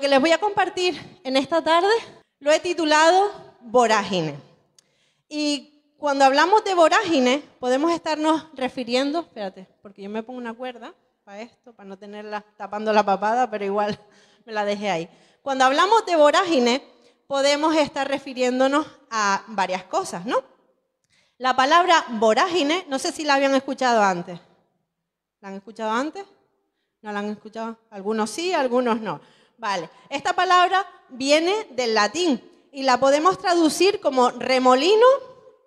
que les voy a compartir en esta tarde lo he titulado Vorágine. Y cuando hablamos de vorágine, podemos estarnos refiriendo, espérate, porque yo me pongo una cuerda para esto, para no tenerla tapando la papada, pero igual me la dejé ahí. Cuando hablamos de vorágine, podemos estar refiriéndonos a varias cosas, ¿no? La palabra vorágine, no sé si la habían escuchado antes. ¿La han escuchado antes? ¿No la han escuchado? Algunos sí, algunos no. Vale, esta palabra viene del latín y la podemos traducir como remolino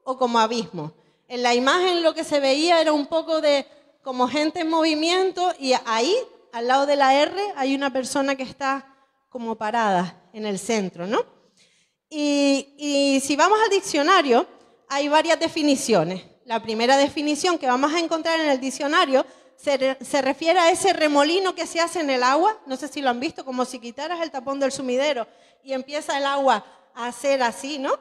o como abismo. En la imagen lo que se veía era un poco de como gente en movimiento y ahí, al lado de la R, hay una persona que está como parada en el centro, ¿no? Y, y si vamos al diccionario, hay varias definiciones. La primera definición que vamos a encontrar en el diccionario se, refiere a ese remolino que se hace en el agua. No sé si lo han visto, como si quitaras el tapón del sumidero y empieza el agua a hacer así, ¿no?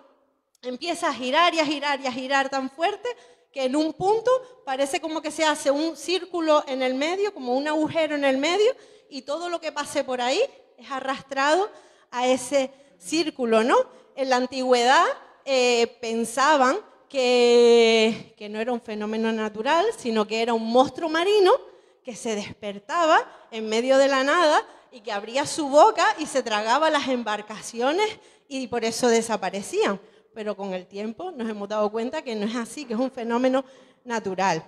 Empieza a girar y a girar y a girar tan fuerte que en un punto parece como que se hace un círculo en el medio, como un agujero en el medio, y todo lo que pase por ahí es arrastrado a ese círculo, ¿no? En la antigüedad eh, pensaban que, no era un fenómeno natural, sino que era un monstruo marino que se despertaba en medio de la nada y que abría su boca y se tragaba las embarcaciones y por eso desaparecían. Pero con el tiempo nos hemos dado cuenta que no es así, que es un fenómeno natural.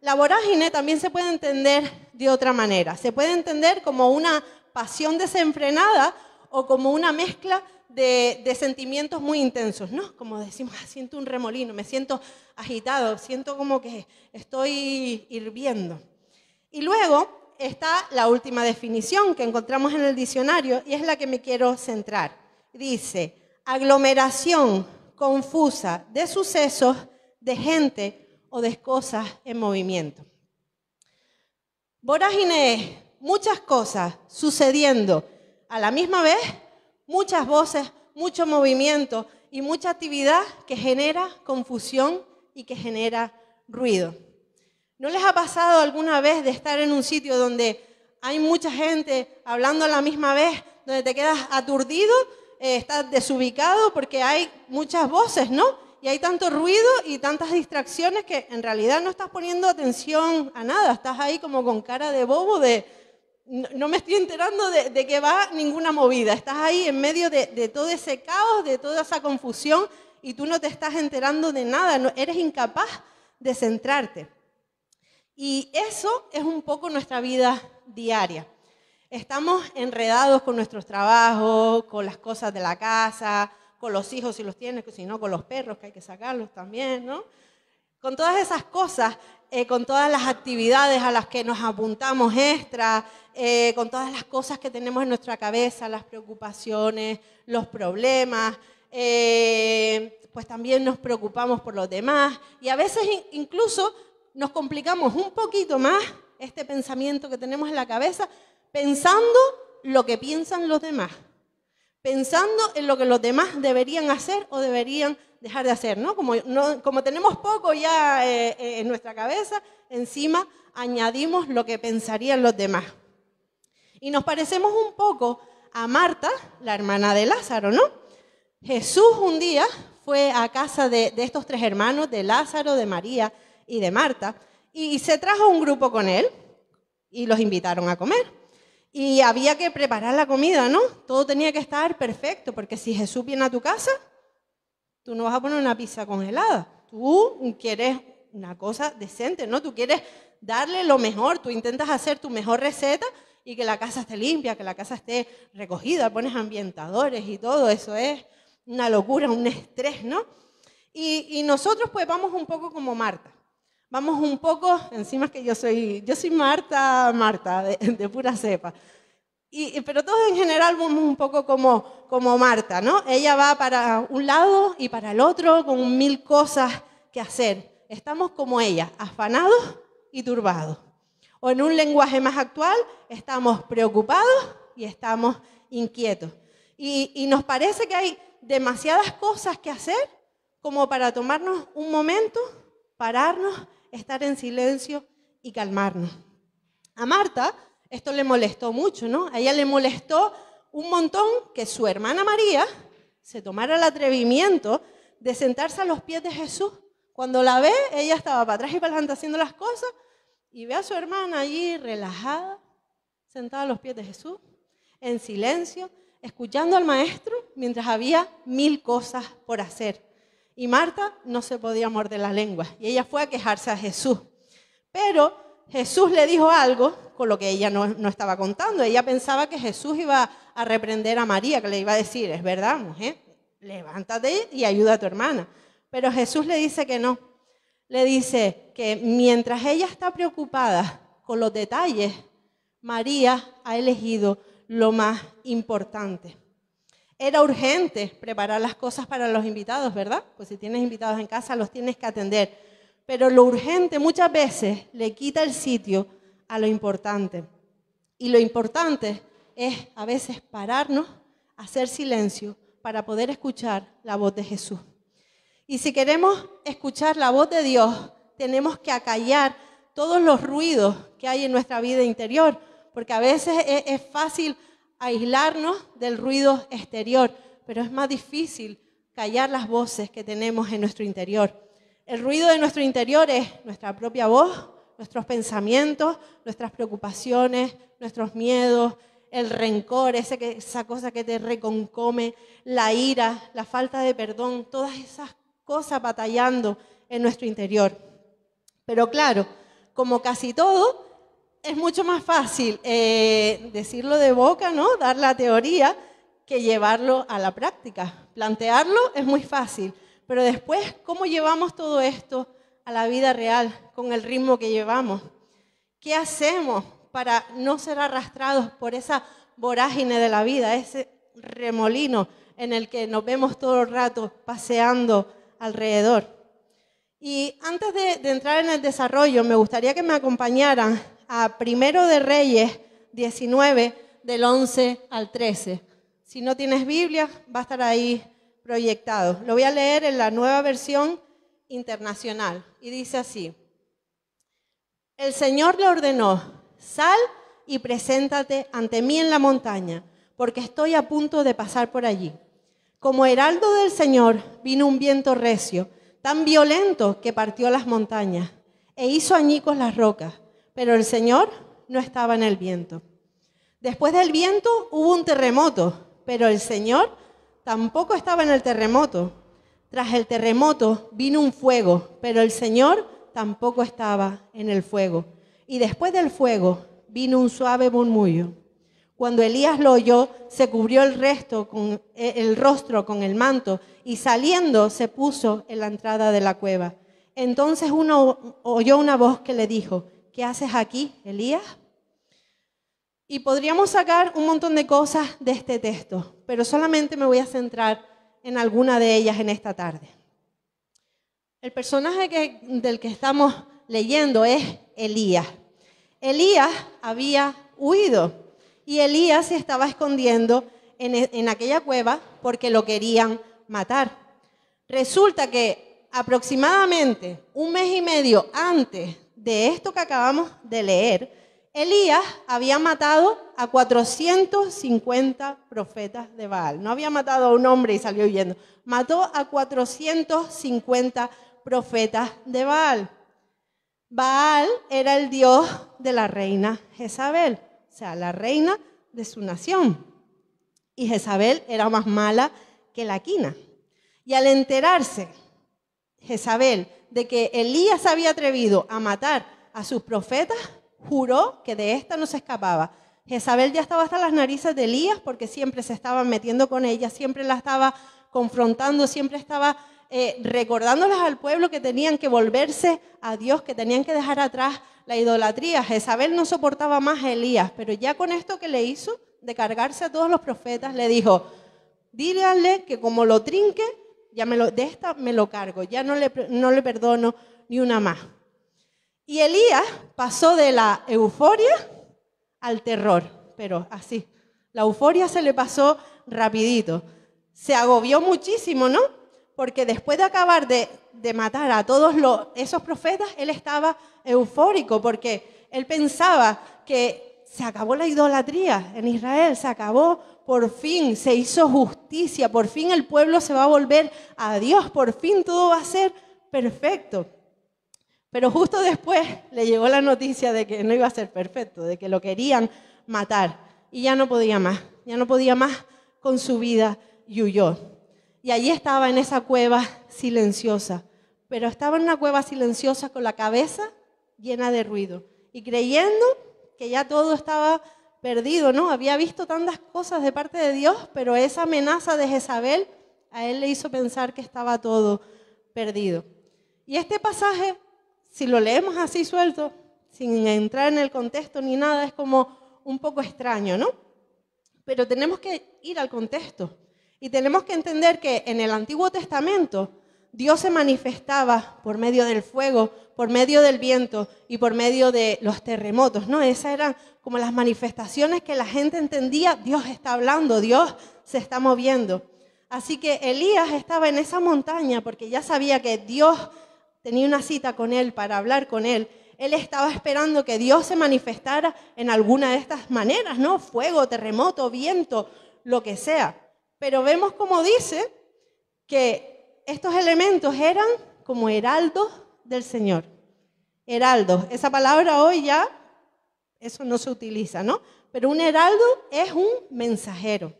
La vorágine también se puede entender de otra manera. Se puede entender como una pasión desenfrenada o como una mezcla de, sentimientos muy intensos, ¿no? Como decimos, ah, siento un remolino, me siento agitado, siento como que estoy hirviendo. Y luego está la última definición que encontramos en el diccionario y es la que me quiero centrar. Dice, aglomeración confusa de sucesos, de gente o de cosas en movimiento. Vorágine, muchas cosas sucediendo a la misma vez muchas voces, mucho movimiento y mucha actividad que genera confusión y que genera ruido. ¿No les ha pasado alguna vez de estar en un sitio donde hay mucha gente hablando a la misma vez, donde te quedas aturdido, eh, estás desubicado porque hay muchas voces, ¿no? Y hay tanto ruido y tantas distracciones que en realidad no estás poniendo atención a nada, estás ahí como con cara de bobo de, no me estoy enterando de, que va ninguna movida. Estás ahí en medio de, todo ese caos, de toda esa confusión y tú no te estás enterando de nada, no, eres incapaz de centrarte. Y eso es un poco nuestra vida diaria. Estamos enredados con nuestros trabajos, con las cosas de la casa, con los hijos si los tienes, si no, con los perros que hay que sacarlos también, ¿no? Con todas esas cosas eh, con todas las actividades a las que nos apuntamos extra, eh, con todas las cosas que tenemos en nuestra cabeza, las preocupaciones, los problemas, eh, pues también nos preocupamos por los demás y a veces incluso nos complicamos un poquito más este pensamiento que tenemos en la cabeza pensando lo que piensan los demás pensando en lo que los demás deberían hacer o deberían dejar de hacer, ¿no? Como, tenemos poco ya eh, eh, en nuestra cabeza, encima añadimos lo que pensarían los demás. Y nos parecemos un poco a Marta, la hermana de Lázaro, ¿no? Jesús un día fue a casa de estos tres hermanos, de Lázaro, de María y de Marta, y se trajo un grupo con él y los invitaron a comer y había que preparar la comida, ¿no? Todo tenía que estar perfecto, porque si Jesús viene a tu casa, tú no vas a poner una pizza congelada. Tú quieres una cosa decente, ¿no? Tú quieres darle lo mejor, tú intentas hacer tu mejor receta y que la casa esté limpia, que la casa esté recogida, pones ambientadores y todo, eso es una locura, un estrés, ¿no? Y, y nosotros pues vamos un poco como Marta. Vamos un poco, encima que yo soy, yo soy Marta, Marta, de, pura cepa. Y, pero todos en general vamos un poco como, como Marta, ¿no? Ella va para un lado y para el otro con mil cosas que hacer. Estamos como ella, afanados y turbados. O en un lenguaje más actual, estamos preocupados y estamos inquietos. Y, y nos parece que hay demasiadas cosas que hacer como para tomarnos un momento, pararnos estar en silencio y calmarnos. A Marta esto le molestó mucho, ¿no? A ella le molestó un montón que su hermana María se tomara el atrevimiento de sentarse a los pies de Jesús. Cuando la ve, ella estaba para atrás y para adelante haciendo las cosas y ve a su hermana allí relajada, sentada a los pies de Jesús, en silencio, escuchando al maestro mientras había mil cosas por hacer. Y Marta no se podía morder la lengua y ella fue a quejarse a Jesús. Pero Jesús le dijo algo con lo que ella no, estaba contando. Ella pensaba que Jesús iba a reprender a María, que le iba a decir, es verdad, mujer, levántate y ayuda a tu hermana. Pero Jesús le dice que no. Le dice que mientras ella está preocupada con los detalles, María ha elegido lo más importante era urgente preparar las cosas para los invitados, ¿verdad? Pues si tienes invitados en casa, los tienes que atender. Pero lo urgente muchas veces le quita el sitio a lo importante. Y lo importante es a veces pararnos, hacer silencio para poder escuchar la voz de Jesús. Y si queremos escuchar la voz de Dios, tenemos que acallar todos los ruidos que hay en nuestra vida interior, porque a veces es, fácil aislarnos del ruido exterior, pero es más difícil callar las voces que tenemos en nuestro interior. El ruido de nuestro interior es nuestra propia voz, nuestros pensamientos, nuestras preocupaciones, nuestros miedos, el rencor, esa cosa que te reconcome, la ira, la falta de perdón, todas esas cosas batallando en nuestro interior. Pero claro, como casi todo, es mucho más fácil eh, decirlo de boca, ¿no? Dar la teoría que llevarlo a la práctica. Plantearlo es muy fácil, pero después, ¿cómo llevamos todo esto a la vida real con el ritmo que llevamos? ¿Qué hacemos para no ser arrastrados por esa vorágine de la vida, ese remolino en el que nos vemos todo el rato paseando alrededor? Y antes de entrar en el desarrollo, me gustaría que me acompañaran a Primero de Reyes 19, del 11 al 13. Si no tienes Biblia, va a estar ahí proyectado. Lo voy a leer en la nueva versión internacional y dice así. El Señor le ordenó, sal y preséntate ante mí en la montaña, porque estoy a punto de pasar por allí. Como heraldo del Señor vino un viento recio, tan violento que partió las montañas e hizo añicos las rocas pero el Señor no estaba en el viento. Después del viento hubo un terremoto, pero el Señor tampoco estaba en el terremoto. Tras el terremoto vino un fuego, pero el Señor tampoco estaba en el fuego. Y después del fuego vino un suave murmullo. Cuando Elías lo oyó, se cubrió el, resto con, eh, el rostro con el manto y saliendo se puso en la entrada de la cueva. Entonces uno oyó una voz que le dijo, ¿qué haces aquí, Elías? Y podríamos sacar un montón de cosas de este texto, pero solamente me voy a centrar en alguna de ellas en esta tarde. El personaje del que estamos leyendo es Elías. Elías había huido y Elías se estaba escondiendo en, e, en aquella cueva porque lo querían matar. Resulta que aproximadamente un mes y medio antes de esto que acabamos de leer, Elías había matado a 450 profetas de Baal. No había matado a un hombre y salió huyendo. Mató a 450 profetas de Baal. Baal era el dios de la reina Jezabel, o sea, la reina de su nación. Y Jezabel era más mala que la quina. Y al enterarse Jezabel de que Elías había atrevido a matar a sus profetas, juró que de esta no se escapaba. Jezabel ya estaba hasta las narices de Elías porque siempre se estaba metiendo con ella, siempre la estaba confrontando, siempre estaba eh, recordándoles al pueblo que tenían que volverse a Dios, que tenían que dejar atrás la idolatría. Jezabel no soportaba más a Elías, pero ya con esto que le hizo, de cargarse a todos los profetas, le dijo, díganle que como lo trinque, ya de esta me lo cargo, ya no le, no le perdono ni una más. Y Elías pasó de la euforia al terror, pero así. La euforia se le pasó rapidito. Se agobió muchísimo, ¿no? Porque después de acabar de, matar a todos los, esos profetas, él estaba eufórico porque él pensaba que se acabó la idolatría en Israel, se acabó por fin se hizo justicia, por fin el pueblo se va a volver a Dios, por fin todo va a ser perfecto. Pero justo después le llegó la noticia de que no iba a ser perfecto, de que lo querían matar y ya no podía más, ya no podía más con su vida y huyó. Y allí estaba en esa cueva silenciosa, pero estaba en una cueva silenciosa con la cabeza llena de ruido y creyendo que ya todo estaba perdido, ¿no? Había visto tantas cosas de parte de Dios, pero esa amenaza de Jezabel a él le hizo pensar que estaba todo perdido. Y este pasaje, si lo leemos así suelto, sin entrar en el contexto ni nada, es como un poco extraño, ¿no? Pero tenemos que ir al contexto y tenemos que entender que en el Antiguo Testamento Dios se manifestaba por medio del fuego, por medio del viento y por medio de los terremotos, ¿no? Esas eran como las manifestaciones que la gente entendía, Dios está hablando, Dios se está moviendo. Así que Elías estaba en esa montaña porque ya sabía que Dios tenía una cita con él para hablar con él. Él estaba esperando que Dios se manifestara en alguna de estas maneras, ¿no? Fuego, terremoto, viento, lo que sea. Pero vemos como dice que estos elementos eran como heraldos del Señor. Heraldo, esa palabra hoy ya, eso no se utiliza, ¿no? Pero un heraldo es un mensajero,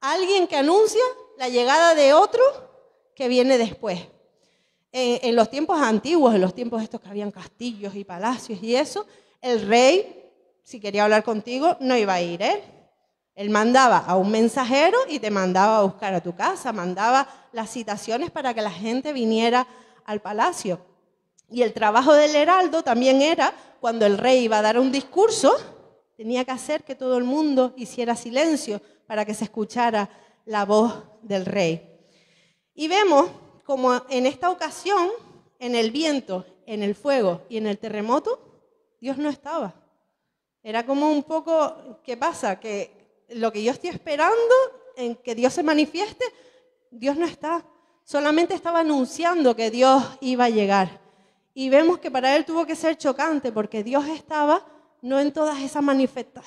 alguien que anuncia la llegada de otro que viene después. Eh, en, los tiempos antiguos, en los tiempos estos que habían castillos y palacios y eso, el rey, si quería hablar contigo, no iba a ir él. ¿eh? Él mandaba a un mensajero y te mandaba a buscar a tu casa, mandaba las citaciones para que la gente viniera al palacio. Y el trabajo del heraldo también era, cuando el rey iba a dar un discurso, tenía que hacer que todo el mundo hiciera silencio para que se escuchara la voz del rey. Y vemos como en esta ocasión, en el viento, en el fuego y en el terremoto, Dios no estaba. Era como un poco, ¿qué pasa? Que lo que yo estoy esperando en que Dios se manifieste, Dios no está. Solamente estaba anunciando que Dios iba a llegar. Y vemos que para él tuvo que ser chocante porque Dios estaba no en todas esas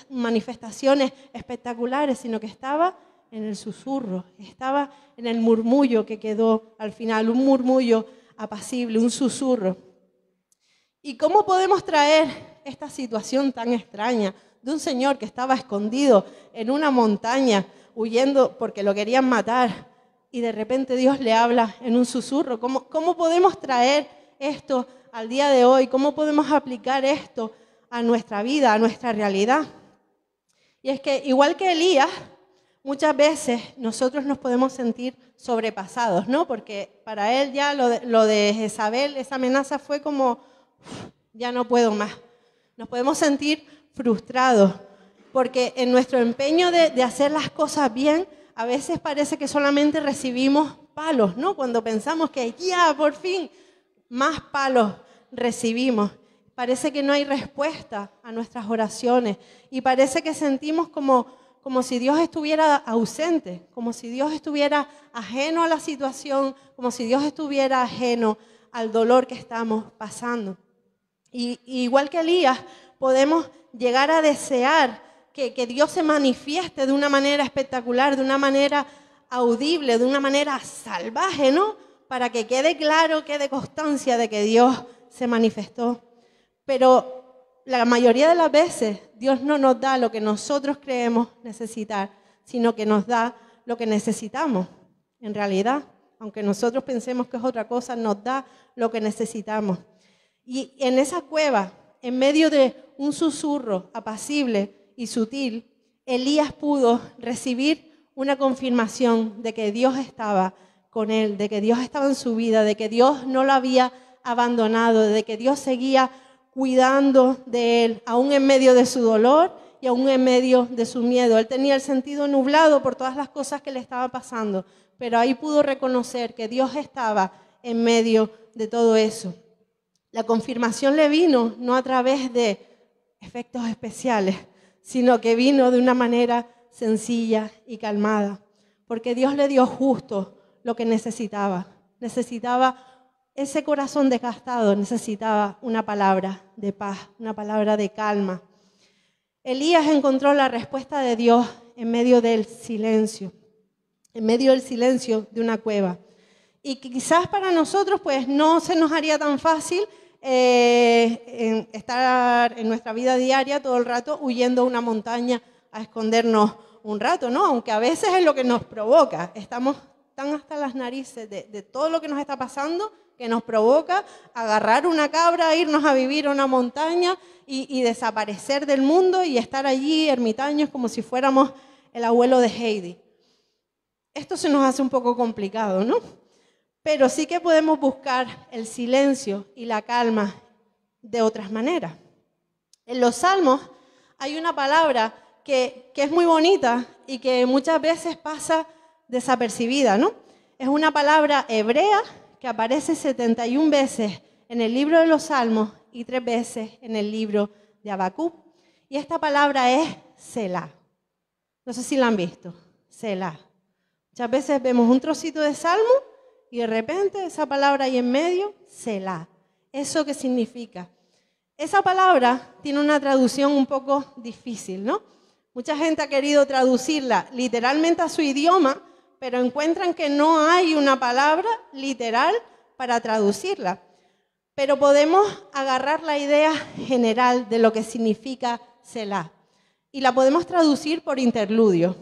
manifestaciones espectaculares, sino que estaba en el susurro, estaba en el murmullo que quedó al final, un murmullo apacible, un susurro. ¿Y cómo podemos traer esta situación tan extraña de un señor que estaba escondido en una montaña, huyendo porque lo querían matar, y de repente Dios le habla en un susurro? ¿Cómo, cómo podemos traer esto al día de hoy? ¿Cómo podemos aplicar esto a nuestra vida, a nuestra realidad? Y es que igual que Elías, muchas veces nosotros nos podemos sentir sobrepasados, ¿no? Porque para él ya lo de, Isabel, esa amenaza fue como, ya no puedo más. Nos podemos sentir frustrados, porque en nuestro empeño de, de hacer las cosas bien, a veces parece que solamente recibimos palos, ¿no? Cuando pensamos que ya, por fin, más palos recibimos. Parece que no hay respuesta a nuestras oraciones y parece que sentimos como, como si Dios estuviera ausente, como si Dios estuviera ajeno a la situación, como si Dios estuviera ajeno al dolor que estamos pasando. Y, igual que Elías, podemos llegar a desear que, que Dios se manifieste de una manera espectacular, de una manera audible, de una manera salvaje, ¿no? para que quede claro, quede constancia de que Dios se manifestó. Pero la mayoría de las veces Dios no nos da lo que nosotros creemos necesitar, sino que nos da lo que necesitamos. En realidad, aunque nosotros pensemos que es otra cosa, nos da lo que necesitamos. Y en esa cueva, en medio de un susurro apacible y sutil, Elías pudo recibir una confirmación de que Dios estaba con él, de que Dios estaba en su vida, de que Dios no lo había abandonado, de que Dios seguía cuidando de él, aún en medio de su dolor y aún en medio de su miedo. Él tenía el sentido nublado por todas las cosas que le estaban pasando, pero ahí pudo reconocer que Dios estaba en medio de todo eso. La confirmación le vino no a través de efectos especiales, sino que vino de una manera sencilla y calmada, porque Dios le dio justo lo que necesitaba. Necesitaba ese corazón desgastado, necesitaba una palabra de paz, una palabra de calma. Elías encontró la respuesta de Dios en medio del silencio, en medio del silencio de una cueva. Y quizás para nosotros pues no se nos haría tan fácil eh, estar en nuestra vida diaria todo el rato huyendo a una montaña a escondernos un rato, ¿no? Aunque a veces es lo que nos provoca. Estamos están hasta las narices de, todo lo que nos está pasando que nos provoca agarrar una cabra, irnos a vivir a una montaña y, desaparecer del mundo y estar allí ermitaños como si fuéramos el abuelo de Heidi. Esto se nos hace un poco complicado, ¿no? Pero sí que podemos buscar el silencio y la calma de otras maneras. En los salmos hay una palabra que, que es muy bonita y que muchas veces pasa desapercibida, ¿no? Es una palabra hebrea que aparece 71 veces en el libro de los Salmos y tres veces en el libro de Abacú. Y esta palabra es Selah. No sé si la han visto, Selah. Muchas veces vemos un trocito de Salmo y de repente esa palabra ahí en medio, Selah. ¿Eso qué significa? Esa palabra tiene una traducción un poco difícil, ¿no? Mucha gente ha querido traducirla literalmente a su idioma, pero encuentran que no hay una palabra literal para traducirla. Pero podemos agarrar la idea general de lo que significa Selah y la podemos traducir por interludio.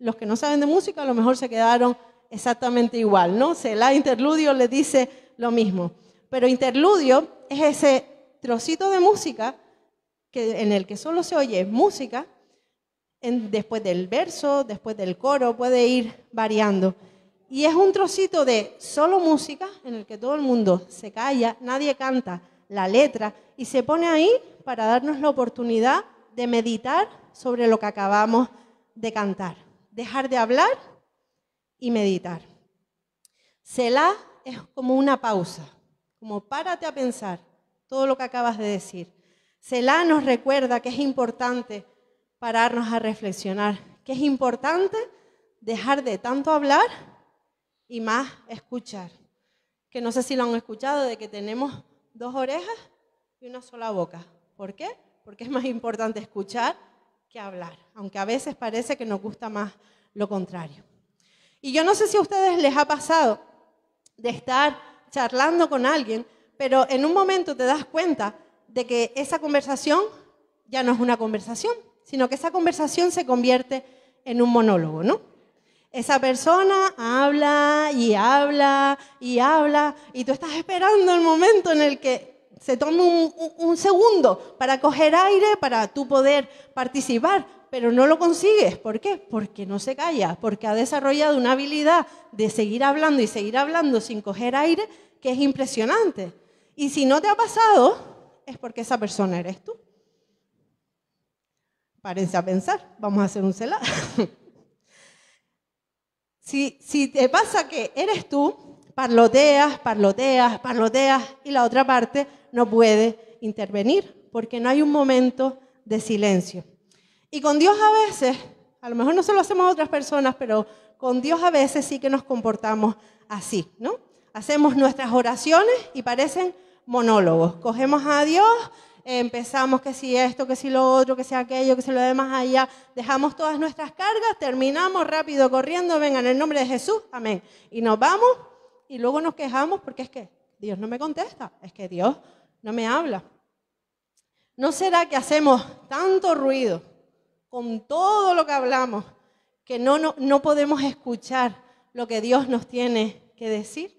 Los que no saben de música a lo mejor se quedaron exactamente igual, ¿no? Selah interludio le dice lo mismo. Pero interludio es ese trocito de música que, en el que solo se oye música después del verso, después del coro, puede ir variando. Y es un trocito de solo música en el que todo el mundo se calla, nadie canta la letra y se pone ahí para darnos la oportunidad de meditar sobre lo que acabamos de cantar. Dejar de hablar y meditar. Selah es como una pausa, como párate a pensar todo lo que acabas de decir. Selah nos recuerda que es importante pararnos a reflexionar, que es importante dejar de tanto hablar y más escuchar. Que no sé si lo han escuchado, de que tenemos dos orejas y una sola boca. ¿Por qué? Porque es más importante escuchar que hablar, aunque a veces parece que nos gusta más lo contrario. Y yo no sé si a ustedes les ha pasado de estar charlando con alguien, pero en un momento te das cuenta de que esa conversación ya no es una conversación, sino que esa conversación se convierte en un monólogo, ¿no? Esa persona habla y habla y habla y tú estás esperando el momento en el que se tome un, segundo para coger aire, para tú poder participar, pero no lo consigues. ¿Por qué? Porque no se calla, porque ha desarrollado una habilidad de seguir hablando y seguir hablando sin coger aire que es impresionante. Y si no te ha pasado, es porque esa persona eres tú. Párense a pensar, vamos a hacer un celado. si, si te pasa que eres tú, parloteas, parloteas, parloteas y la otra parte no puede intervenir porque no hay un momento de silencio. Y con Dios a veces, a lo mejor no se lo hacemos a otras personas, pero con Dios a veces sí que nos comportamos así, ¿no? Hacemos nuestras oraciones y parecen monólogos. Cogemos a Dios empezamos que si esto, que si lo otro, que si aquello, que si lo demás allá, dejamos todas nuestras cargas, terminamos rápido corriendo, venga en el nombre de Jesús, amén. Y nos vamos y luego nos quejamos porque es que Dios no me contesta, es que Dios no me habla. ¿No será que hacemos tanto ruido con todo lo que hablamos que no, no, no podemos escuchar lo que Dios nos tiene que decir?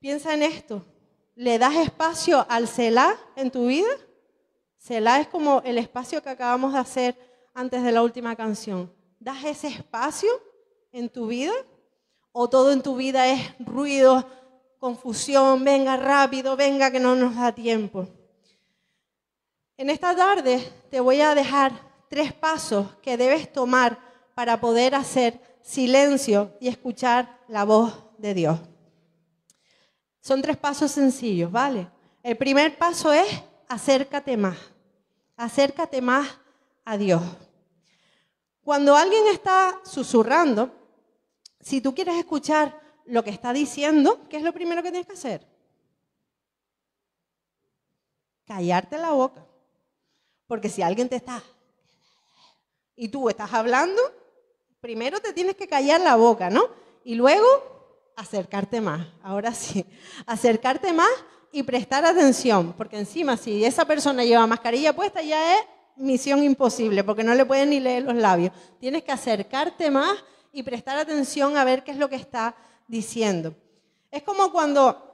Piensa en esto. ¿Le das espacio al Selah en tu vida? Selah es como el espacio que acabamos de hacer antes de la última canción. ¿Das ese espacio en tu vida? ¿O todo en tu vida es ruido, confusión, venga rápido, venga que no nos da tiempo? En esta tarde te voy a dejar tres pasos que debes tomar para poder hacer silencio y escuchar la voz de Dios. Son tres pasos sencillos, ¿vale? El primer paso es acércate más, acércate más a Dios. Cuando alguien está susurrando, si tú quieres escuchar lo que está diciendo, ¿qué es lo primero que tienes que hacer? Callarte la boca. Porque si alguien te está y tú estás hablando, primero te tienes que callar la boca, ¿no? Y luego acercarte más, ahora sí, acercarte más y prestar atención, porque encima si esa persona lleva mascarilla puesta ya es misión imposible, porque no le pueden ni leer los labios. Tienes que acercarte más y prestar atención a ver qué es lo que está diciendo. Es como cuando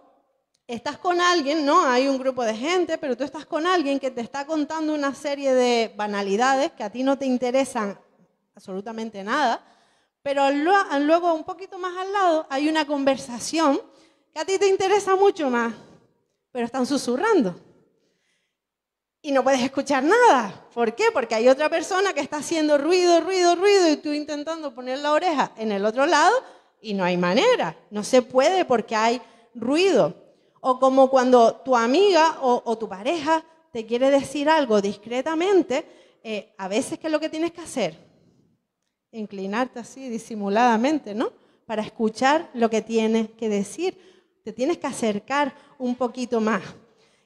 estás con alguien, ¿no? Hay un grupo de gente, pero tú estás con alguien que te está contando una serie de banalidades que a ti no te interesan absolutamente nada, pero luego, un poquito más al lado, hay una conversación que a ti te interesa mucho más, pero están susurrando. Y no puedes escuchar nada. ¿Por qué? Porque hay otra persona que está haciendo ruido, ruido, ruido y tú intentando poner la oreja en el otro lado y no hay manera. No se puede porque hay ruido. O como cuando tu amiga o, tu pareja te quiere decir algo discretamente, eh, a veces que lo que tienes que hacer inclinarte así disimuladamente, ¿no? Para escuchar lo que tienes que decir. Te tienes que acercar un poquito más.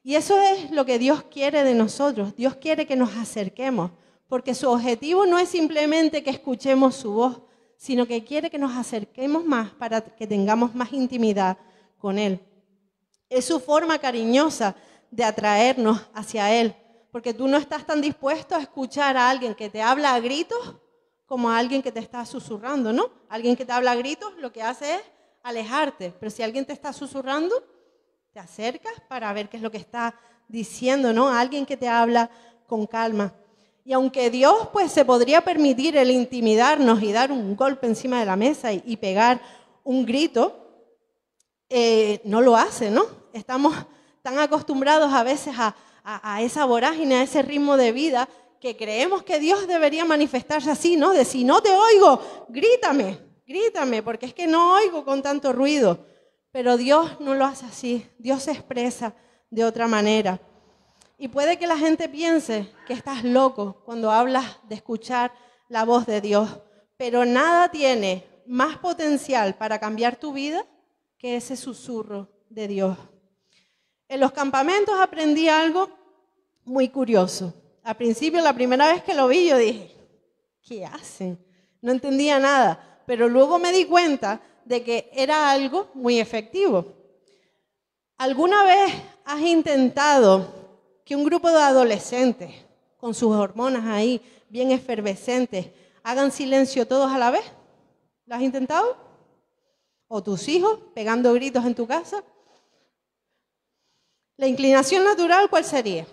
Y eso es lo que Dios quiere de nosotros. Dios quiere que nos acerquemos, porque su objetivo no es simplemente que escuchemos su voz, sino que quiere que nos acerquemos más para que tengamos más intimidad con Él. Es su forma cariñosa de atraernos hacia Él, porque tú no estás tan dispuesto a escuchar a alguien que te habla a gritos como a alguien que te está susurrando, ¿no? Alguien que te habla a gritos lo que hace es alejarte, pero si alguien te está susurrando, te acercas para ver qué es lo que está diciendo, ¿no? alguien que te habla con calma. Y aunque Dios pues se podría permitir el intimidarnos y dar un golpe encima de la mesa y, pegar un grito, eh, no lo hace, ¿no? Estamos tan acostumbrados a veces a, esa vorágine, a ese ritmo de vida, que creemos que Dios debería manifestarse así, ¿no? De si no te oigo, grítame, grítame, porque es que no oigo con tanto ruido. Pero Dios no lo hace así, Dios se expresa de otra manera. Y puede que la gente piense que estás loco cuando hablas de escuchar la voz de Dios, pero nada tiene más potencial para cambiar tu vida que ese susurro de Dios. En los campamentos aprendí algo muy curioso. Al principio, la primera vez que lo vi, yo dije, ¿qué hacen? No entendía nada, pero luego me di cuenta de que era algo muy efectivo. ¿Alguna vez has intentado que un grupo de adolescentes, con sus hormonas ahí, bien efervescentes, hagan silencio todos a la vez? ¿Lo has intentado? ¿O tus hijos pegando gritos en tu casa? La inclinación natural, ¿cuál sería?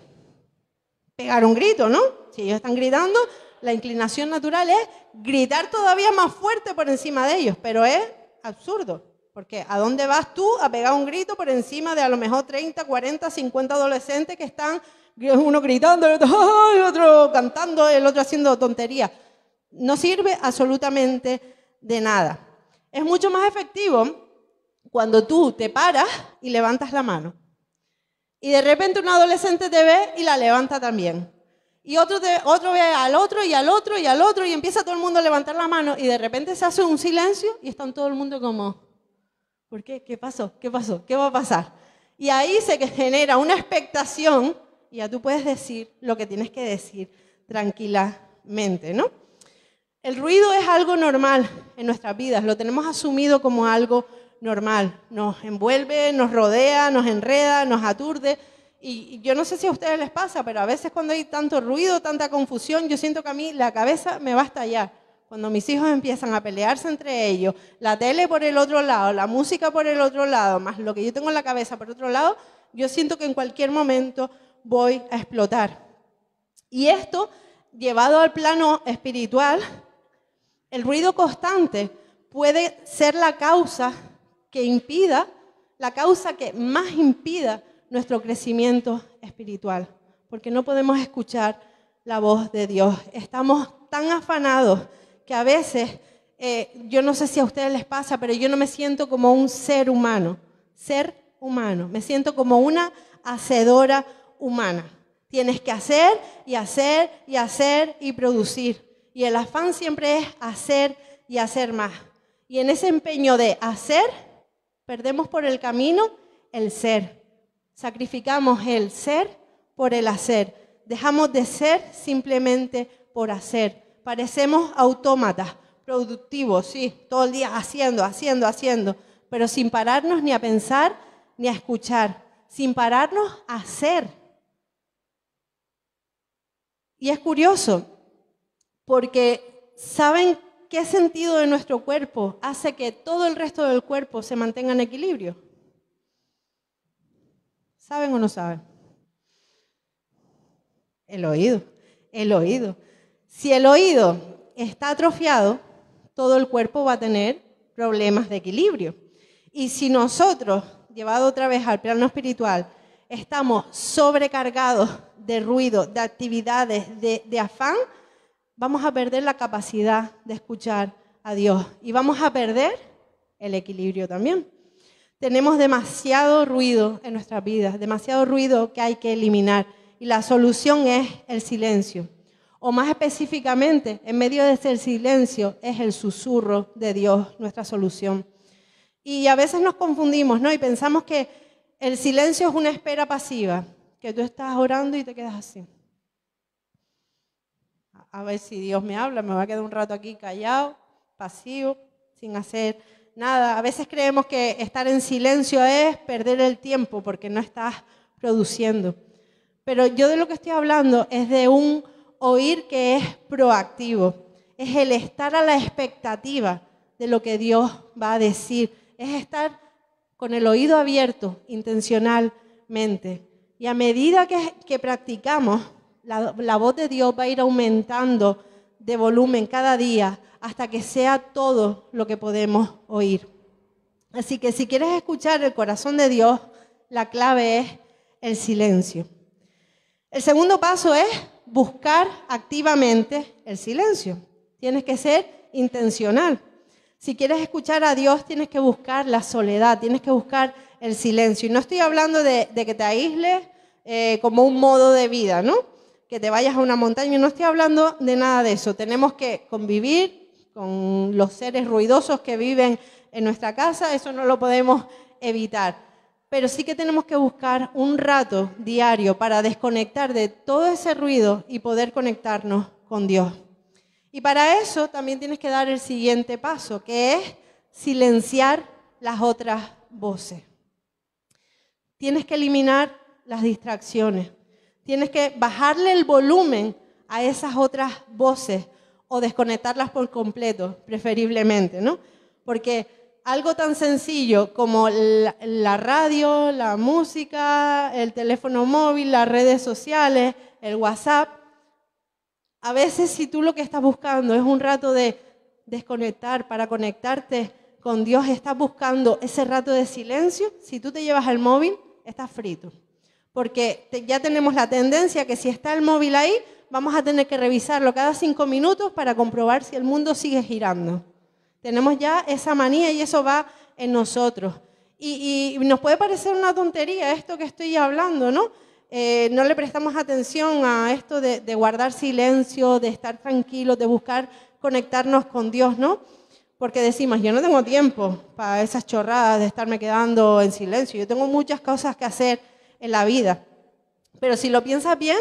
pegar un grito, ¿no? Si ellos están gritando, la inclinación natural es gritar todavía más fuerte por encima de ellos, pero es absurdo. Porque ¿a dónde vas tú a pegar un grito por encima de a lo mejor 30, 40, 50 adolescentes que están uno gritando, el otro, otro cantando, el otro haciendo tonterías? No sirve absolutamente de nada. Es mucho más efectivo cuando tú te paras y levantas la mano. Y de repente un adolescente te ve y la levanta también. Y otro, ve al otro y al otro y al otro y empieza todo el mundo a levantar la mano y de repente se hace un silencio y están todo el mundo como, ¿por qué? ¿Qué pasó? ¿Qué pasó? ¿Qué va a pasar? Y ahí se genera una expectación y ya tú puedes decir lo que tienes que decir tranquilamente, ¿no? El ruido es algo normal en nuestras vidas, lo tenemos asumido como algo normal. Nos envuelve, nos rodea, nos enreda, nos aturde. Y yo no sé si a ustedes les pasa, pero a veces cuando hay tanto ruido, tanta confusión, yo siento que a mí la cabeza me va a estallar. Cuando mis hijos empiezan a pelearse entre ellos, la tele por el otro lado, la música por el otro lado, más lo que yo tengo en la cabeza por otro lado, yo siento que en cualquier momento voy a explotar. Y esto, llevado al plano espiritual, el ruido constante puede ser la causa que impida, la causa que más impida nuestro crecimiento espiritual, porque no podemos escuchar la voz de Dios. Estamos tan afanados que a veces, eh, yo no sé si a ustedes les pasa, pero yo no me siento como un ser humano, ser humano, me siento como una hacedora humana. Tienes que hacer y hacer y hacer y producir. Y el afán siempre es hacer y hacer más. Y en ese empeño de hacer, Perdemos por el camino el ser. Sacrificamos el ser por el hacer. Dejamos de ser simplemente por hacer. Parecemos autómatas, productivos, sí, todo el día haciendo, haciendo, haciendo, pero sin pararnos ni a pensar ni a escuchar, sin pararnos a hacer. Y es curioso, porque saben qué sentido de nuestro cuerpo hace que todo el resto del cuerpo se mantenga en equilibrio. ¿Saben o no saben? El oído, el oído. Si el oído está atrofiado, todo el cuerpo va a tener problemas de equilibrio. Y si nosotros, llevado otra vez al plano espiritual, estamos sobrecargados de ruido, de actividades, de, de afán, vamos a perder la capacidad de escuchar a Dios y vamos a perder el equilibrio también. Tenemos demasiado ruido en nuestras vidas, demasiado ruido que hay que eliminar y la solución es el silencio. O más específicamente, en medio de ese silencio es el susurro de Dios, nuestra solución. Y a veces nos confundimos, ¿no? Y pensamos que el silencio es una espera pasiva, que tú estás orando y te quedas así a ver si Dios me habla, me va a quedar un rato aquí callado, pasivo, sin hacer nada. A veces creemos que estar en silencio es perder el tiempo porque no estás produciendo. Pero yo de lo que estoy hablando es de un oír que es proactivo, es el estar a la expectativa de lo que Dios va a decir, es estar con el oído abierto intencionalmente. Y a medida que practicamos la, voz de Dios va a ir aumentando de volumen cada día hasta que sea todo lo que podemos oír. Así que si quieres escuchar el corazón de Dios, la clave es el silencio. El segundo paso es buscar activamente el silencio. Tienes que ser intencional. Si quieres escuchar a Dios, tienes que buscar la soledad, tienes que buscar el silencio. Y no estoy hablando de, que te aísles eh, como un modo de vida, ¿no? que te vayas a una montaña. Y no estoy hablando de nada de eso. Tenemos que convivir con los seres ruidosos que viven en nuestra casa. Eso no lo podemos evitar. Pero sí que tenemos que buscar un rato diario para desconectar de todo ese ruido y poder conectarnos con Dios. Y para eso también tienes que dar el siguiente paso, que es silenciar las otras voces. Tienes que eliminar las distracciones tienes que bajarle el volumen a esas otras voces o desconectarlas por completo, preferiblemente, ¿no? Porque algo tan sencillo como la, radio, la música, el teléfono móvil, las redes sociales, el WhatsApp, a veces si tú lo que estás buscando es un rato de desconectar para conectarte con Dios, estás buscando ese rato de silencio, si tú te llevas el móvil, estás frito porque ya tenemos la tendencia que si está el móvil ahí, vamos a tener que revisarlo cada cinco minutos para comprobar si el mundo sigue girando. Tenemos ya esa manía y eso va en nosotros. Y, nos puede parecer una tontería esto que estoy hablando, ¿no? Eh, no le prestamos atención a esto de, de guardar silencio, de estar tranquilos, de buscar conectarnos con Dios, ¿no? Porque decimos, yo no tengo tiempo para esas chorradas de estarme quedando en silencio, yo tengo muchas cosas que hacer, en la vida. Pero si lo piensas bien,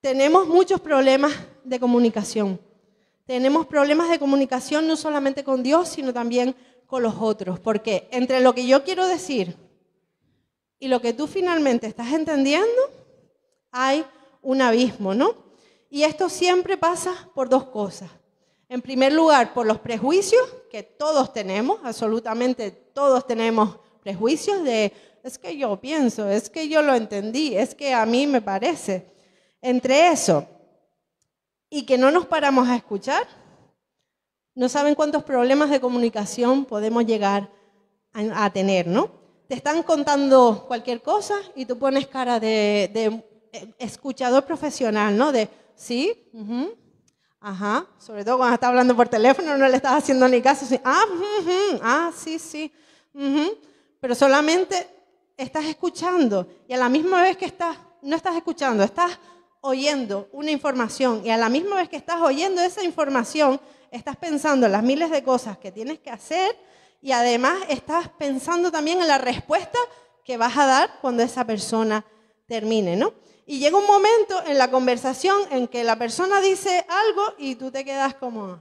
tenemos muchos problemas de comunicación. Tenemos problemas de comunicación no solamente con Dios, sino también con los otros. Porque entre lo que yo quiero decir y lo que tú finalmente estás entendiendo, hay un abismo, ¿no? Y esto siempre pasa por dos cosas. En primer lugar, por los prejuicios que todos tenemos, absolutamente todos tenemos prejuicios de es que yo pienso, es que yo lo entendí, es que a mí me parece. Entre eso y que no nos paramos a escuchar, no saben cuántos problemas de comunicación podemos llegar a, tener, ¿no? Te están contando cualquier cosa y tú pones cara de, eh, escuchador profesional, ¿no? De, sí, ajá, sobre todo cuando está hablando por teléfono, no le estás haciendo ni caso, ah, ah, sí, sí, pero solamente estás escuchando y a la misma vez que estás, no estás escuchando, estás oyendo una información y a la misma vez que estás oyendo esa información, estás pensando en las miles de cosas que tienes que hacer y además estás pensando también en la respuesta que vas a dar cuando esa persona termine, ¿no? Y llega un momento en la conversación en que la persona dice algo y tú te quedas como...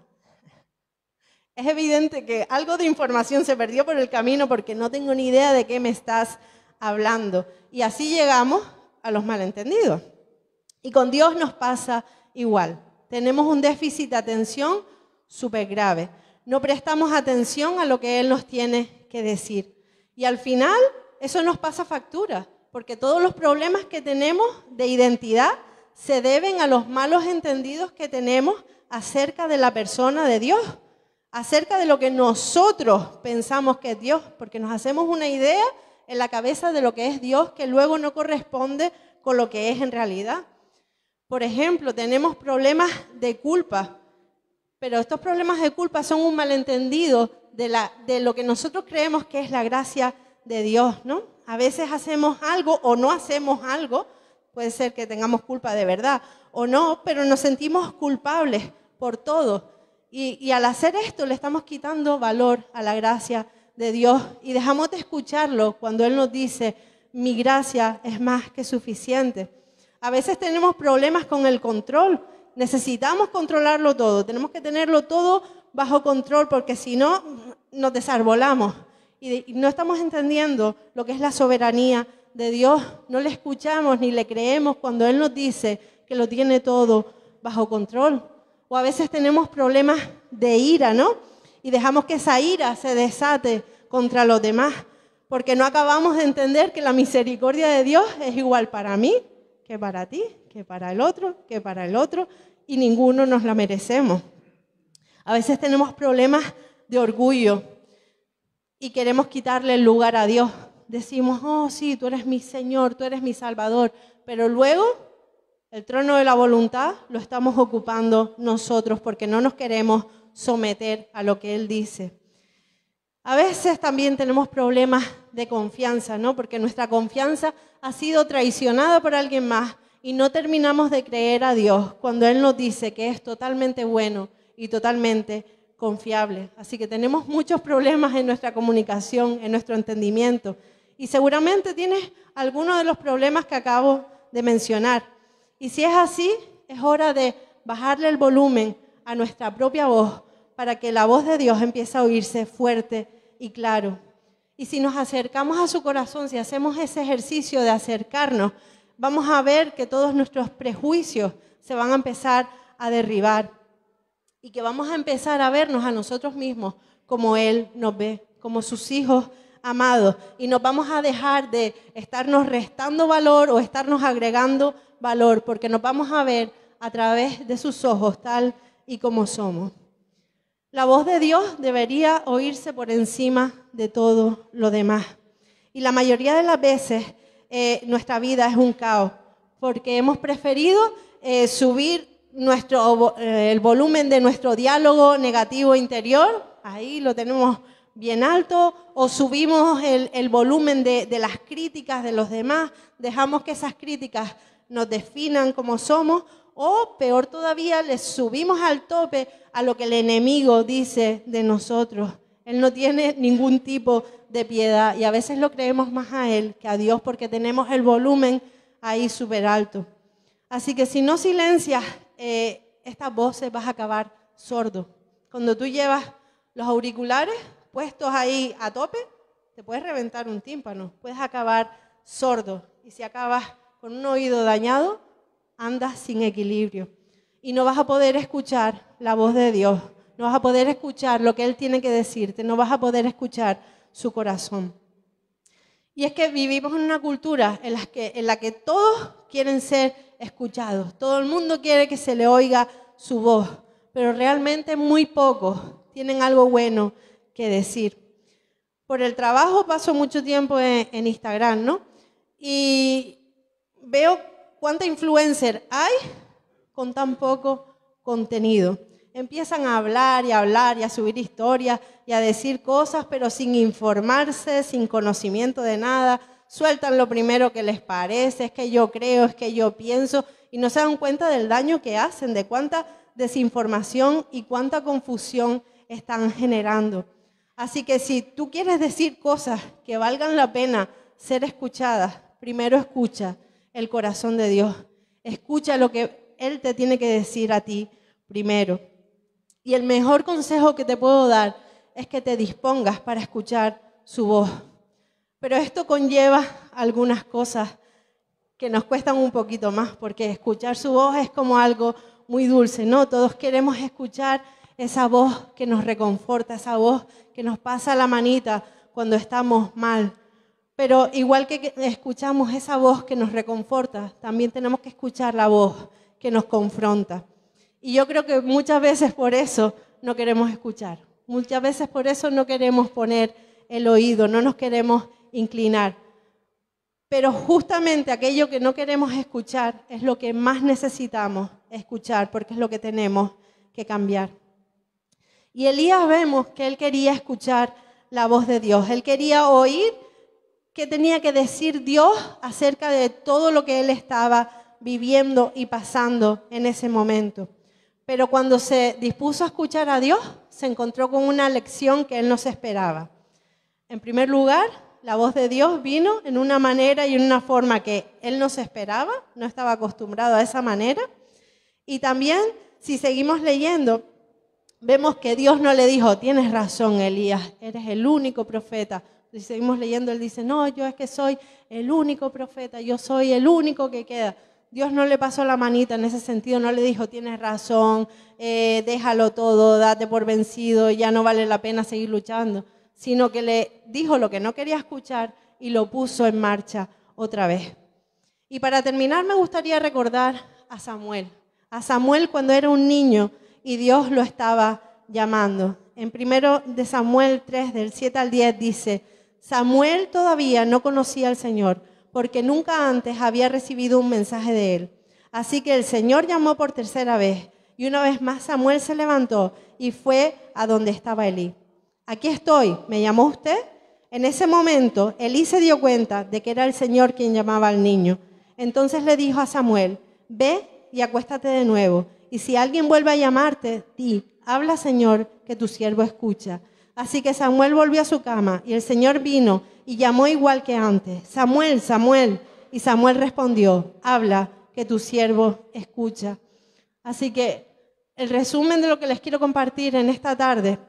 Es evidente que algo de información se perdió por el camino porque no tengo ni idea de qué me estás hablando. Y así llegamos a los malentendidos. Y con Dios nos pasa igual. Tenemos un déficit de atención súper grave. No prestamos atención a lo que Él nos tiene que decir. Y al final eso nos pasa factura, porque todos los problemas que tenemos de identidad se deben a los malos entendidos que tenemos acerca de la persona de Dios, acerca de lo que nosotros pensamos que es Dios, porque nos hacemos una idea en la cabeza de lo que es Dios que luego no corresponde con lo que es en realidad. Por ejemplo, tenemos problemas de culpa, pero estos problemas de culpa son un malentendido de, la, de lo que nosotros creemos que es la gracia de Dios, ¿no? A veces hacemos algo o no hacemos algo, puede ser que tengamos culpa de verdad o no, pero nos sentimos culpables por todo. Y, y al hacer esto le estamos quitando valor a la gracia de Dios y dejamos de escucharlo cuando Él nos dice, mi gracia es más que suficiente. A veces tenemos problemas con el control, necesitamos controlarlo todo, tenemos que tenerlo todo bajo control porque si no nos desarbolamos y no estamos entendiendo lo que es la soberanía de Dios, no le escuchamos ni le creemos cuando Él nos dice que lo tiene todo bajo control. O a veces tenemos problemas de ira, ¿no? y dejamos que esa ira se desate contra los demás, porque no acabamos de entender que la misericordia de Dios es igual para mí que para ti, que para el otro, que para el otro, y ninguno nos la merecemos. A veces tenemos problemas de orgullo y queremos quitarle el lugar a Dios. Decimos, oh sí, tú eres mi Señor, tú eres mi Salvador, pero luego el trono de la voluntad lo estamos ocupando nosotros porque no nos queremos someter a lo que Él dice. A veces también tenemos problemas de confianza, ¿no? Porque nuestra confianza ha sido traicionada por alguien más y no terminamos de creer a Dios cuando Él nos dice que es totalmente bueno y totalmente confiable. Así que tenemos muchos problemas en nuestra comunicación, en nuestro entendimiento. Y seguramente tienes algunos de los problemas que acabo de mencionar. Y si es así, es hora de bajarle el volumen a nuestra propia voz para que la voz de Dios empiece a oírse fuerte y claro. Y si nos acercamos a su corazón, si hacemos ese ejercicio de acercarnos, vamos a ver que todos nuestros prejuicios se van a empezar a derribar y que vamos a empezar a vernos a nosotros mismos como Él nos ve, como sus hijos amados. Y nos vamos a dejar de estarnos restando valor o estarnos agregando valor, porque nos vamos a ver a través de sus ojos tal y como somos. La voz de Dios debería oírse por encima de todo lo demás. Y la mayoría de las veces eh, nuestra vida es un caos, porque hemos preferido eh, subir nuestro, eh, el volumen de nuestro diálogo negativo interior, ahí lo tenemos bien alto, o subimos el, volumen de, de las críticas de los demás, dejamos que esas críticas nos definan como somos, o peor todavía, le subimos al tope a lo que el enemigo dice de nosotros. Él no tiene ningún tipo de piedad y a veces lo creemos más a Él que a Dios porque tenemos el volumen ahí súper alto. Así que si no silencias eh, estas voces vas a acabar sordo. Cuando tú llevas los auriculares puestos ahí a tope, te puedes reventar un tímpano, puedes acabar sordo. Y si acabas con un oído dañado, andas sin equilibrio y no vas a poder escuchar la voz de Dios, no vas a poder escuchar lo que Él tiene que decirte, no vas a poder escuchar su corazón. Y es que vivimos en una cultura en la que, en la que todos quieren ser escuchados, todo el mundo quiere que se le oiga su voz, pero realmente muy pocos tienen algo bueno que decir. Por el trabajo paso mucho tiempo en, Instagram, ¿no? Y veo ¿Cuánta influencer hay con tan poco contenido? Empiezan a hablar y a hablar y a subir historias y a decir cosas, pero sin informarse, sin conocimiento de nada. Sueltan lo primero que les parece, es que yo creo, es que yo pienso, y no se dan cuenta del daño que hacen, de cuánta desinformación y cuánta confusión están generando. Así que si tú quieres decir cosas que valgan la pena ser escuchadas, primero escucha, el corazón de Dios. Escucha lo que Él te tiene que decir a ti primero. Y el mejor consejo que te puedo dar es que te dispongas para escuchar su voz. Pero esto conlleva algunas cosas que nos cuestan un poquito más, porque escuchar su voz es como algo muy dulce, ¿no? Todos queremos escuchar esa voz que nos reconforta, esa voz que nos pasa la manita cuando estamos mal, pero igual que escuchamos esa voz que nos reconforta, también tenemos que escuchar la voz que nos confronta. Y yo creo que muchas veces por eso no queremos escuchar. Muchas veces por eso no queremos poner el oído, no nos queremos inclinar. Pero justamente aquello que no queremos escuchar es lo que más necesitamos escuchar, porque es lo que tenemos que cambiar. Y Elías vemos que él quería escuchar la voz de Dios, él quería oír que tenía que decir Dios acerca de todo lo que él estaba viviendo y pasando en ese momento. Pero cuando se dispuso a escuchar a Dios, se encontró con una lección que él no se esperaba. En primer lugar, la voz de Dios vino en una manera y en una forma que él no se esperaba, no estaba acostumbrado a esa manera. Y también, si seguimos leyendo, vemos que Dios no le dijo, tienes razón, Elías, eres el único profeta, y seguimos leyendo, él dice, no, yo es que soy el único profeta, yo soy el único que queda. Dios no le pasó la manita en ese sentido, no le dijo, tienes razón, eh, déjalo todo, date por vencido, ya no vale la pena seguir luchando, sino que le dijo lo que no quería escuchar y lo puso en marcha otra vez. Y para terminar me gustaría recordar a Samuel, a Samuel cuando era un niño y Dios lo estaba llamando. En primero de Samuel 3, del 7 al 10 dice, Samuel todavía no conocía al Señor, porque nunca antes había recibido un mensaje de él. Así que el Señor llamó por tercera vez, y una vez más Samuel se levantó y fue a donde estaba Elí. Aquí estoy, ¿me llamó usted? En ese momento, Elí se dio cuenta de que era el Señor quien llamaba al niño. Entonces le dijo a Samuel, ve y acuéstate de nuevo, y si alguien vuelve a llamarte, di, habla Señor, que tu siervo escucha. Así que Samuel volvió a su cama y el Señor vino y llamó igual que antes, Samuel, Samuel. Y Samuel respondió, habla, que tu siervo escucha. Así que el resumen de lo que les quiero compartir en esta tarde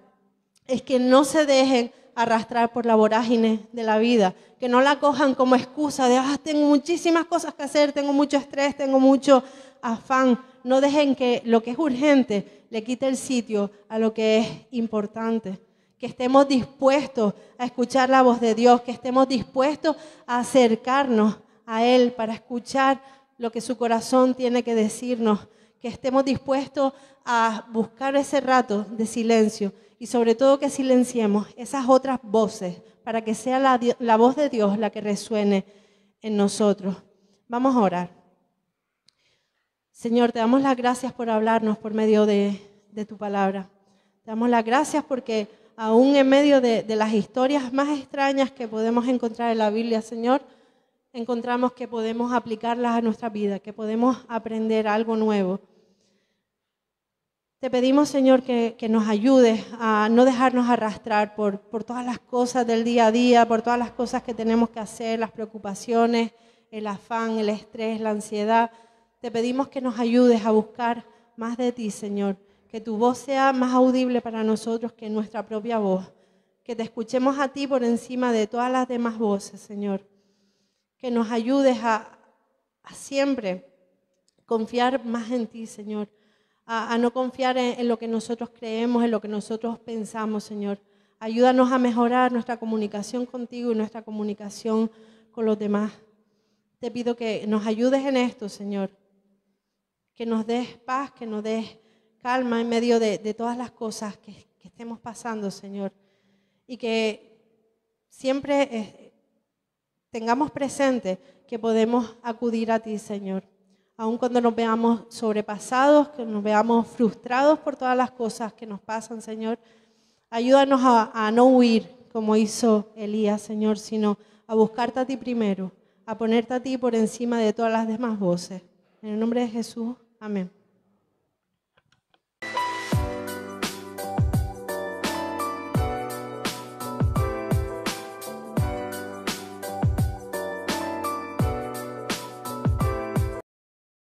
es que no se dejen arrastrar por la vorágine de la vida, que no la cojan como excusa de, ah, tengo muchísimas cosas que hacer, tengo mucho estrés, tengo mucho afán. No dejen que lo que es urgente le quite el sitio a lo que es importante que estemos dispuestos a escuchar la voz de Dios, que estemos dispuestos a acercarnos a Él para escuchar lo que su corazón tiene que decirnos, que estemos dispuestos a buscar ese rato de silencio y sobre todo que silenciemos esas otras voces para que sea la, voz de Dios la que resuene en nosotros. Vamos a orar. Señor, te damos las gracias por hablarnos por medio de, de tu palabra. Te damos las gracias porque aún en medio de, las historias más extrañas que podemos encontrar en la Biblia, Señor, encontramos que podemos aplicarlas a nuestra vida, que podemos aprender algo nuevo. Te pedimos, Señor, que, nos ayudes a no dejarnos arrastrar por, todas las cosas del día a día, por todas las cosas que tenemos que hacer, las preocupaciones, el afán, el estrés, la ansiedad. Te pedimos que nos ayudes a buscar más de ti, Señor, que tu voz sea más audible para nosotros que nuestra propia voz, que te escuchemos a ti por encima de todas las demás voces, Señor, que nos ayudes a, siempre confiar más en ti, Señor, a, no confiar en, en lo que nosotros creemos, en lo que nosotros pensamos, Señor. Ayúdanos a mejorar nuestra comunicación contigo y nuestra comunicación con los demás. Te pido que nos ayudes en esto, Señor, que nos des paz, que nos des calma en medio de, todas las cosas que, estemos pasando, Señor. Y que siempre eh, tengamos presente que podemos acudir a ti, Señor. Aun cuando nos veamos sobrepasados, que nos veamos frustrados por todas las cosas que nos pasan, Señor. Ayúdanos a no huir como hizo Elías, Señor, sino a buscarte a ti primero, a ponerte a ti por encima de todas las demás voces. En el nombre de Jesús, amén.